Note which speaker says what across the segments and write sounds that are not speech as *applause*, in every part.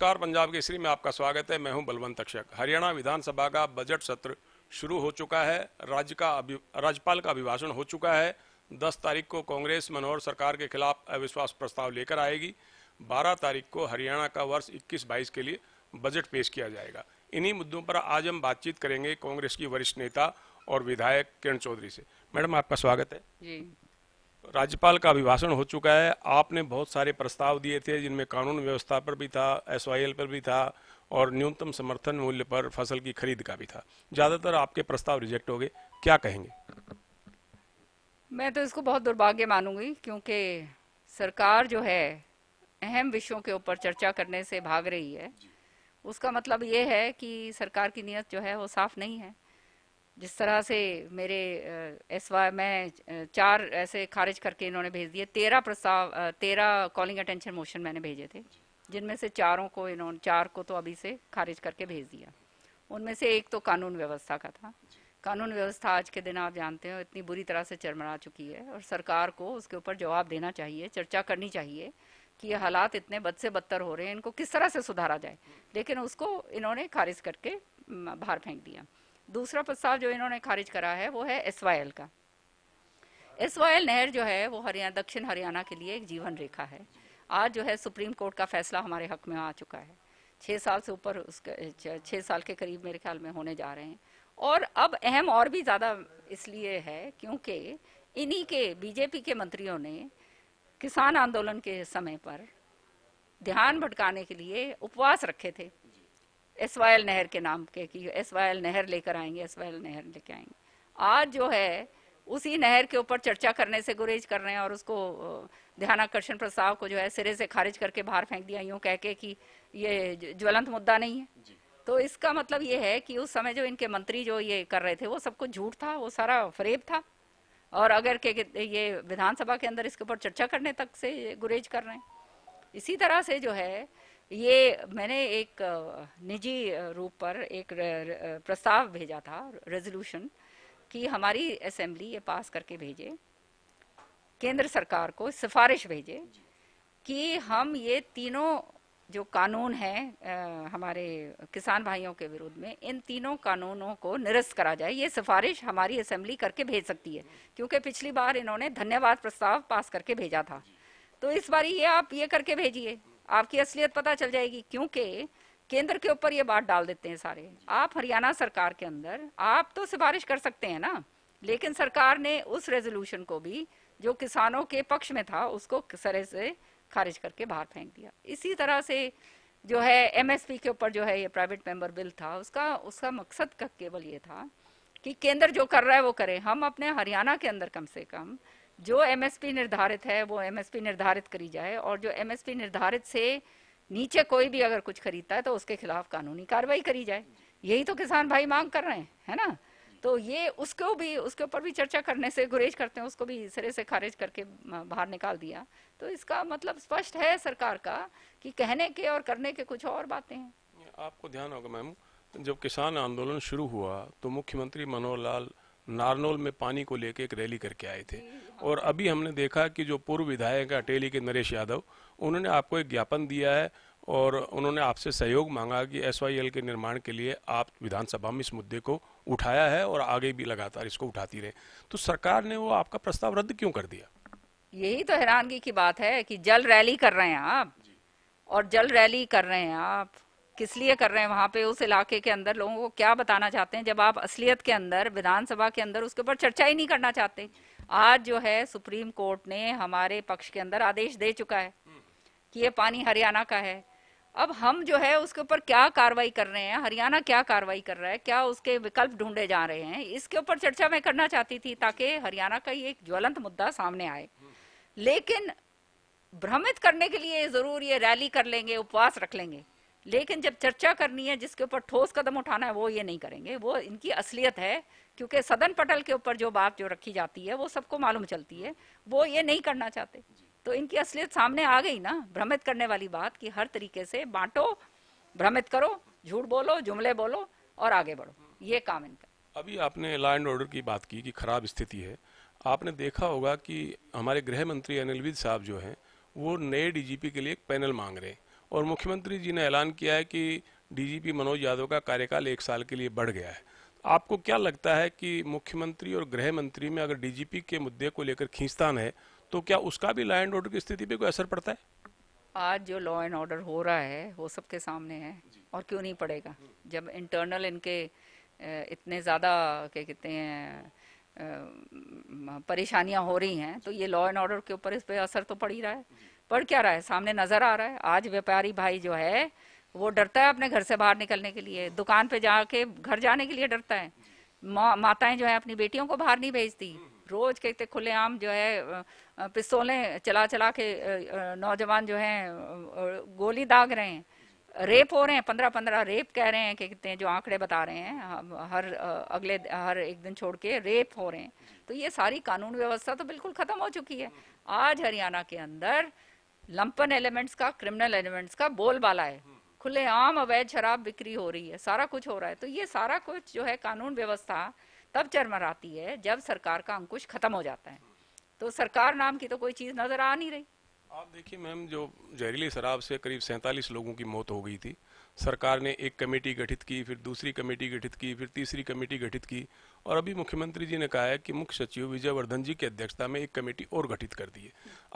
Speaker 1: नमस्कार पंजाब केसरी में आपका स्वागत है मैं हूं बलवंत तक्षक हरियाणा विधानसभा का बजट सत्र शुरू हो चुका है राज्य का राज्यपाल का अभिभाषण हो चुका है 10 तारीख को कांग्रेस मनोहर सरकार के खिलाफ अविश्वास प्रस्ताव लेकर आएगी 12 तारीख को हरियाणा का वर्ष इक्कीस बाईस के लिए बजट पेश किया जाएगा इन्हीं मुद्दों पर आज हम बातचीत करेंगे कांग्रेस की वरिष्ठ नेता और विधायक किरण चौधरी से
Speaker 2: मैडम आपका स्वागत
Speaker 1: है जी राज्यपाल का अभिभाषण हो चुका है आपने बहुत सारे प्रस्ताव दिए थे जिनमें कानून व्यवस्था पर भी था एस पर भी था और न्यूनतम समर्थन मूल्य पर फसल की खरीद का भी था ज़्यादातर आपके प्रस्ताव रिजेक्ट हो गए क्या कहेंगे
Speaker 2: मैं तो इसको बहुत दुर्भाग्य मानूंगी क्योंकि सरकार जो है अहम विषयों के ऊपर चर्चा करने से भाग रही है उसका मतलब ये है कि सरकार की नीयत जो है वो साफ नहीं है जिस तरह से मेरे एस वाई में चार ऐसे खारिज करके इन्होंने भेज दिए तेरह प्रस्ताव तेरह कॉलिंग अटेंशन मोशन मैंने भेजे थे जिनमें से चारों को इन्होंने चार को तो अभी से खारिज करके भेज दिया उनमें से एक तो कानून व्यवस्था का था कानून व्यवस्था आज के दिन आप जानते हो इतनी बुरी तरह से चरमरा चुकी है और सरकार को उसके ऊपर जवाब देना चाहिए चर्चा करनी चाहिए कि ये हालात इतने बद से बदतर हो रहे हैं इनको किस तरह से सुधारा जाए लेकिन उसको इन्होंने खारिज करके बाहर फेंक दिया दूसरा प्रस्ताव जो इन्होंने खारिज करा है वो है एसवायल का एसवायल नहर जो है वो हरियाणा दक्षिण हरियाणा के लिए एक जीवन रेखा है आज जो है सुप्रीम कोर्ट का फैसला हमारे हक में आ चुका है छः साल से ऊपर उसके छः साल के करीब मेरे ख्याल में होने जा रहे हैं और अब अहम और भी ज़्यादा इसलिए है क्योंकि इन्हीं के बीजेपी के मंत्रियों ने किसान आंदोलन के समय पर ध्यान भटकाने के लिए उपवास रखे थे एसवायल नहर के नाम के कि एसवायल नहर लेकर आएंगे एसवायल नहर लेके आएंगे आज जो है उसी नहर के ऊपर चर्चा करने से गुरेज कर रहे हैं और उसको ध्यानाकर्षण प्रस्ताव को जो है सिरे से खारिज करके बाहर फेंक दिया यूँ कह के कि ये ज्वलंत मुद्दा नहीं है तो इसका मतलब ये है कि उस समय जो इनके मंत्री जो ये कर रहे थे वो सब कुछ झूठ था वो सारा फरेब था और अगर के ये विधानसभा के अंदर इसके ऊपर चर्चा करने तक से गुरेज कर रहे हैं इसी तरह से जो है ये मैंने एक निजी रूप पर एक प्रस्ताव भेजा था रेजोल्यूशन कि हमारी असेंबली ये पास करके भेजे केंद्र सरकार को सिफारिश भेजे कि हम ये तीनों जो कानून हैं हमारे किसान भाइयों के विरोध में इन तीनों कानूनों को निरस्त करा जाए ये सिफारिश हमारी असेंबली करके भेज सकती है क्योंकि पिछली बार इन्होंने धन्यवाद प्रस्ताव पास करके भेजा था तो इस बार ये आप ये करके भेजिए आपकी असलियत पता चल जाएगी क्योंकि केंद्र के ऊपर ये बात डाल देते हैं सारे आप हरियाणा सरकार के अंदर आप तो सिफारिश कर सकते हैं ना लेकिन सरकार ने उस रेजोल्यूशन को भी जो किसानों के पक्ष में था उसको सरे से खारिज करके बाहर फेंक दिया इसी तरह से जो है एमएसपी के ऊपर जो है ये प्राइवेट मेंबर बिल था उसका उसका मकसद केवल ये था कि केंद्र जो कर रहा है वो करे हम अपने हरियाणा के अंदर कम से कम जो एमएसपी निर्धारित है वो एमएसपी निर्धारित करी जाए और जो एमएसपी निर्धारित से नीचे कोई भी अगर कुछ खरीदता है तो उसके खिलाफ कानूनी कार्रवाई करी जाए यही तो किसान भाई मांग कर रहे हैं है ना तो ये उसको भी उसके ऊपर भी चर्चा करने से गुरेज करते हैं उसको भी सिरे से खारिज करके बाहर निकाल दिया तो इसका मतलब स्पष्ट है सरकार का कि कहने के और करने के कुछ और बातें हैं
Speaker 1: आपको ध्यान होगा मैम जब किसान आंदोलन शुरू हुआ तो मुख्यमंत्री मनोहर लाल नारनोल में पानी को लेके एक रैली करके आए थे और अभी हमने देखा कि जो पूर्व विधायक है अटेली के नरेश यादव उन्होंने आपको एक ज्ञापन दिया है और उन्होंने आपसे सहयोग मांगा कि एस के निर्माण के लिए आप विधानसभा में इस मुद्दे को उठाया है और आगे भी लगातार इसको उठाती रहे तो सरकार ने वो आपका प्रस्ताव रद्द क्यों कर दिया
Speaker 2: यही तो हैरानगी की बात है कि जल रैली कर रहे हैं आप और जल रैली कर रहे हैं आप किस लिए कर रहे हैं वहाँ पे उस इलाके के अंदर लोगों को क्या बताना चाहते हैं जब आप असलियत के अंदर विधानसभा के अंदर उसके ऊपर चर्चा ही नहीं करना चाहते आज जो है सुप्रीम कोर्ट ने हमारे पक्ष के अंदर आदेश दे चुका है हम्म। कि ये पानी हरियाणा का है अब हम जो है उसके ऊपर क्या कार्रवाई कर रहे हैं हरियाणा क्या कार्रवाई कर रहा है क्या उसके विकल्प ढूंढे जा रहे हैं इसके ऊपर चर्चा मैं करना चाहती थी ताकि हरियाणा का ये एक ज्वलंत मुद्दा सामने आए हम्म। लेकिन भ्रमित करने के लिए जरूर ये रैली कर लेंगे उपवास रख लेंगे लेकिन जब चर्चा करनी है जिसके ऊपर ठोस कदम उठाना है वो ये नहीं करेंगे वो इनकी असलियत है क्योंकि सदन पटल के ऊपर जो बात जो रखी जाती है वो सबको मालूम चलती है वो ये नहीं करना चाहते तो इनकी असलियत सामने आ गई ना भ्रमित करने वाली बात कि हर तरीके से बांटो भ्रमित करो झूठ बोलो जुमले बोलो और आगे बढ़ो ये काम इनका
Speaker 1: अभी आपने लॉ एंड ऑर्डर की बात की कि खराब स्थिति है आपने देखा होगा कि हमारे गृह मंत्री अनिल विज साहब जो हैं वो नए डीजीपी के लिए एक पैनल मांग रहे हैं और मुख्यमंत्री जी ने ऐलान किया है कि डीजीपी मनोज यादव का कार्यकाल एक साल के लिए बढ़ गया है आपको क्या लगता है कि मुख्यमंत्री और गृह मंत्री में अगर डीजीपी के मुद्दे को लेकर खींचतान है तो क्या उसका भी लॉ एंड ऑर्डर की स्थिति पे कोई असर पड़ता है
Speaker 2: आज जो लॉ एंड ऑर्डर हो रहा है वो सबके सामने है और क्यों नहीं पड़ेगा जब इंटरनल इनके इतने ज़्यादा क्या कहते हैं परेशानियां हो रही हैं तो ये लॉ एंड ऑर्डर के ऊपर इस पर असर तो पड़ ही रहा है पढ़ क्या रहा है सामने नजर आ रहा है आज व्यापारी भाई जो है वो डरता है अपने घर से बाहर निकलने के लिए दुकान पे जाके घर जाने के लिए डरता है मा, माताएं जो है अपनी बेटियों को बाहर नहीं भेजती रोज कहते खुलेआम जो है पिस्तौलें चला चला के नौजवान जो है गोली दाग रहे हैं रेप हो रहे हैं पंद्रह पंद्रह रेप कह रहे हैं कि कितने जो आंकड़े बता रहे हैं हर अगले हर एक दिन छोड़ के रेप हो रहे हैं तो ये सारी कानून व्यवस्था तो बिल्कुल खत्म हो चुकी है आज हरियाणा के अंदर लंपन एलिमेंट्स का क्रिमिनल एलिमेंट्स का बोलबाला है हम्म। खुले आम अवैध शराब बिक्री हो रही है सारा कुछ हो रहा है तो ये सारा कुछ जो है कानून व्यवस्था तब चरमराती है जब सरकार का अंकुश खत्म हो जाता है हम्म। तो सरकार नाम की तो कोई चीज़ नज़र आ नहीं रही
Speaker 1: आप देखिए मैम जो जहरीली शराब से करीब सैंतालीस लोगों की मौत हो गई थी सरकार ने एक कमेटी गठित की फिर दूसरी कमेटी गठित की फिर तीसरी कमेटी गठित की और अभी मुख्यमंत्री जी ने कहा है कि मुख्य सचिव विजय वर्धन जी की अध्यक्षता में एक कमेटी और गठित कर दी है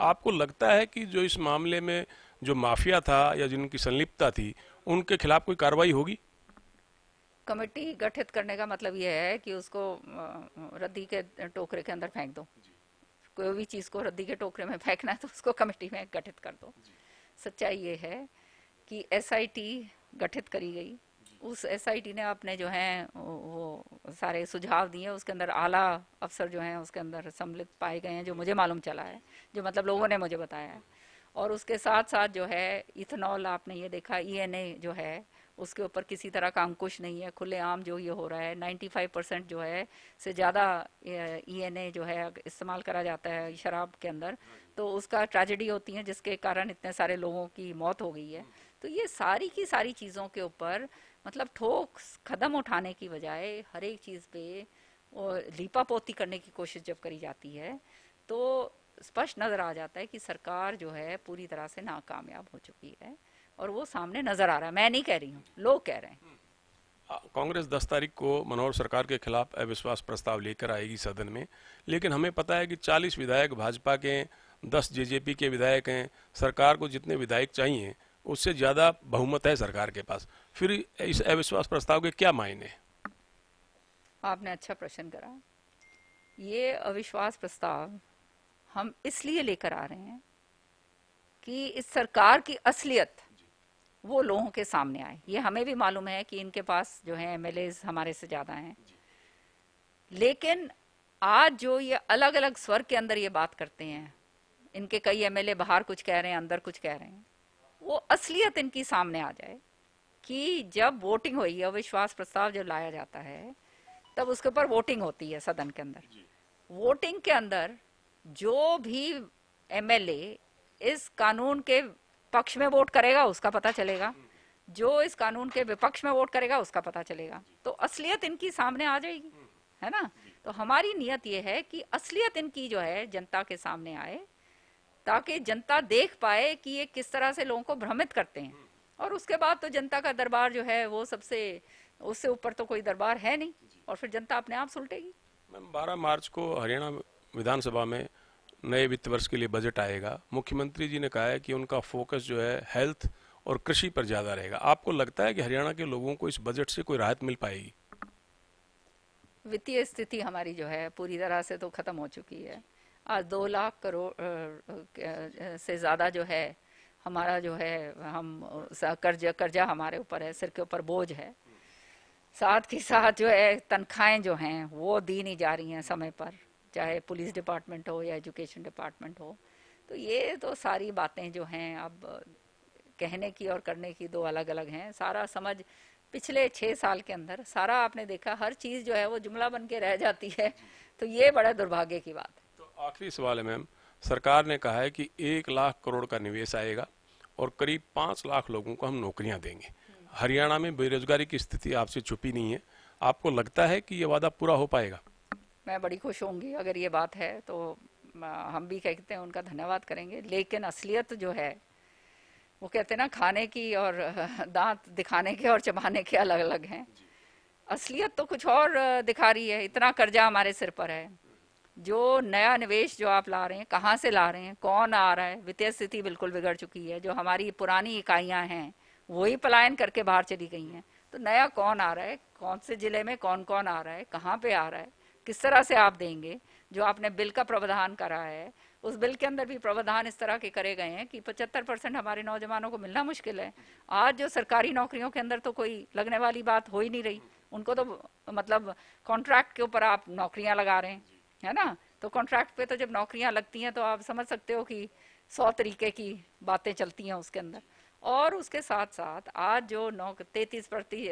Speaker 1: आपको लगता है कि जो इस मामले में जो माफिया था या जिनकी संलिप्तता थी उनके खिलाफ कोई कार्रवाई होगी
Speaker 2: कमेटी गठित करने का मतलब यह है कि उसको रद्दी के टोकरे के अंदर फेंक दो कोई भी चीज़ को रद्दी के टोकरे में फेंकना है तो उसको कमेटी में गठित कर दो सच्चाई ये है कि एसआईटी गठित करी गई उस एसआईटी ने अपने जो हैं वो सारे सुझाव दिए उसके अंदर आला अफसर जो हैं उसके अंदर सम्मिलित पाए गए हैं जो मुझे मालूम चला है जो मतलब लोगों ने मुझे बताया है और उसके साथ साथ जो है इथेनॉल आपने ये देखा ईएनए e जो है उसके ऊपर किसी तरह का अंकुश नहीं है खुलेआम जो ये हो रहा है 95 परसेंट जो है से ज़्यादा ई एन ए e जो है इस्तेमाल करा जाता है शराब के अंदर तो उसका ट्रेजिडी होती है जिसके कारण इतने सारे लोगों की मौत हो गई है hmm. तो ये सारी की सारी चीज़ों के ऊपर मतलब ठोक कदम उठाने की बजाय हर एक चीज़ पे लीपा पोती करने की कोशिश जब करी जाती है तो स्पष्ट नज़र आ जाता है कि सरकार जो है पूरी तरह से नाकामयाब हो चुकी है और वो सामने नजर आ रहा है मैं नहीं कह रही हूँ लोग कह रहे हैं
Speaker 1: हाँ, कांग्रेस 10 तारीख को मनोहर सरकार के खिलाफ अविश्वास प्रस्ताव लेकर आएगी सदन में लेकिन हमें पता है कि 40 विधायक भाजपा के हैं 10 जेजेपी के विधायक हैं सरकार को जितने विधायक चाहिए उससे ज़्यादा बहुमत है सरकार के पास फिर इस अविश्वास प्रस्ताव के क्या मायने
Speaker 2: आपने अच्छा प्रश्न करा ये अविश्वास प्रस्ताव हम इसलिए लेकर आ रहे हैं कि इस सरकार की असलियत वो लोगों के सामने आए ये हमें भी मालूम है कि इनके पास जो है एम हमारे से ज़्यादा हैं लेकिन आज जो ये अलग अलग स्वर के अंदर ये बात करते हैं इनके कई एम बाहर कुछ कह रहे हैं अंदर कुछ कह रहे हैं वो असलियत इनकी सामने आ जाए कि जब वोटिंग हुई है विश्वास प्रस्ताव जब लाया जाता है तब उसके ऊपर वोटिंग होती है सदन के अंदर वोटिंग के अंदर जो भी एमएलए इस कानून के पक्ष में वोट करेगा उसका पता चलेगा जो इस कानून के विपक्ष में वोट करेगा उसका पता चलेगा तो असलियत इनकी सामने आ जाएगी है ना तो हमारी नियत ये है कि असलियत इनकी जो है जनता के सामने आए ताकि जनता देख पाए कि ये किस तरह से लोगों को भ्रमित करते हैं और उसके बाद तो जनता का दरबार जो है वो सबसे उससे ऊपर तो कोई दरबार है नहीं और फिर जनता अपने आप सुलटेगी
Speaker 1: मैम बारह मार्च को हरियाणा विधानसभा में नए वित्त वर्ष के लिए बजट आएगा मुख्यमंत्री जी ने कहा है कि उनका फोकस जो है हेल्थ और कृषि पर ज़्यादा रहेगा आपको लगता है कि हरियाणा के लोगों को इस बजट से कोई राहत मिल पाएगी
Speaker 2: वित्तीय स्थिति हमारी जो है पूरी तरह से तो ख़त्म हो चुकी है आज दो लाख करोड़ से ज़्यादा जो है हमारा जो है हम कर्ज कर्जा हमारे ऊपर है सिर के ऊपर बोझ है साथ ही साथ जो है तनख्वाहें जो हैं वो दी नहीं जा रही हैं समय पर चाहे पुलिस डिपार्टमेंट हो या एजुकेशन डिपार्टमेंट हो तो ये तो सारी बातें जो हैं अब कहने की और करने की दो अलग अलग हैं सारा समझ पिछले छः साल के अंदर सारा आपने देखा हर चीज़ जो है वो जुमला बन के रह जाती है तो ये बड़ा दुर्भाग्य की बात है
Speaker 1: तो आखिरी सवाल है मैम सरकार ने कहा है कि एक लाख करोड़ का निवेश आएगा और करीब पाँच लाख लोगों को हम नौकरियां देंगे हरियाणा में बेरोजगारी की स्थिति आपसे छुपी नहीं है आपको लगता है कि ये वादा पूरा हो पाएगा
Speaker 2: मैं बड़ी खुश होंगी अगर ये बात है तो हम भी कहते हैं उनका धन्यवाद करेंगे लेकिन असलियत जो है वो कहते हैं ना खाने की और *laughs* दांत दिखाने के और चबाने के अलग अलग हैं असलियत तो कुछ और दिखा रही है इतना कर्जा हमारे सिर पर है जो नया निवेश जो आप ला रहे हैं कहाँ से ला रहे हैं कौन आ रहा है वित्तीय स्थिति बिल्कुल बिगड़ चुकी है जो हमारी पुरानी इकाइयाँ हैं वही पलायन करके बाहर चली गई हैं तो नया कौन आ रहा है कौन से जिले में कौन कौन आ रहा है कहाँ पे आ रहा है किस तरह से आप देंगे जो आपने बिल का प्रावधान करा है उस बिल के अंदर भी प्रावधान इस तरह के करे गए हैं कि 75 परसेंट हमारे नौजवानों को मिलना मुश्किल है आज जो सरकारी नौकरियों के अंदर तो कोई लगने वाली बात हो ही नहीं रही उनको तो मतलब कॉन्ट्रैक्ट के ऊपर आप नौकरियां लगा रहे हैं है ना तो कॉन्ट्रैक्ट पे तो जब नौकरियां लगती हैं तो आप समझ सकते हो कि सौ तरीके की बातें चलती हैं उसके अंदर और उसके साथ साथ आज जो नौ तैतीस प्रति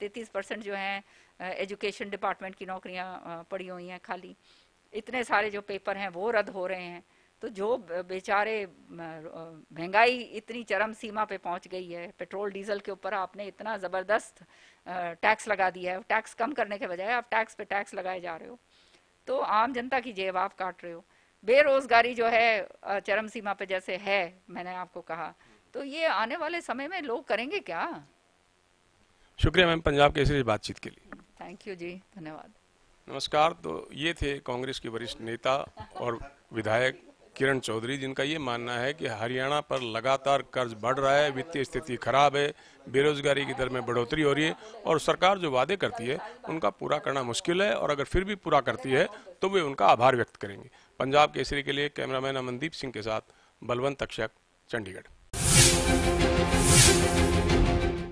Speaker 2: तैतीस परसेंट जो हैं एजुकेशन डिपार्टमेंट की नौकरियां पड़ी हुई हैं खाली इतने सारे जो पेपर हैं वो रद्द हो रहे हैं तो जो बेचारे महंगाई इतनी चरम सीमा पे पहुंच गई है पेट्रोल डीजल के ऊपर आपने इतना ज़बरदस्त टैक्स लगा दिया है टैक्स कम करने के बजाय आप टैक्स पे टैक्स लगाए जा रहे हो तो आम जनता की जेब आप काट रहे हो बेरोज़गारी जो है चरम सीमा पे जैसे है मैंने आपको कहा तो ये आने वाले समय में लोग करेंगे क्या
Speaker 1: शुक्रिया मैम पंजाब के इस बातचीत के लिए
Speaker 2: थैंक यू जी धन्यवाद
Speaker 1: नमस्कार तो ये थे कांग्रेस के वरिष्ठ नेता और विधायक किरण चौधरी जिनका ये मानना है कि हरियाणा पर लगातार कर्ज बढ़ रहा है वित्तीय स्थिति खराब है बेरोजगारी की दर में बढ़ोतरी हो रही है और सरकार जो वादे करती है उनका पूरा करना मुश्किल है और अगर फिर भी पूरा करती है तो वे उनका आभार व्यक्त करेंगे पंजाब केसरी के लिए कैमरामैन अमनदीप सिंह के साथ बलवंत तक्षक चंडीगढ़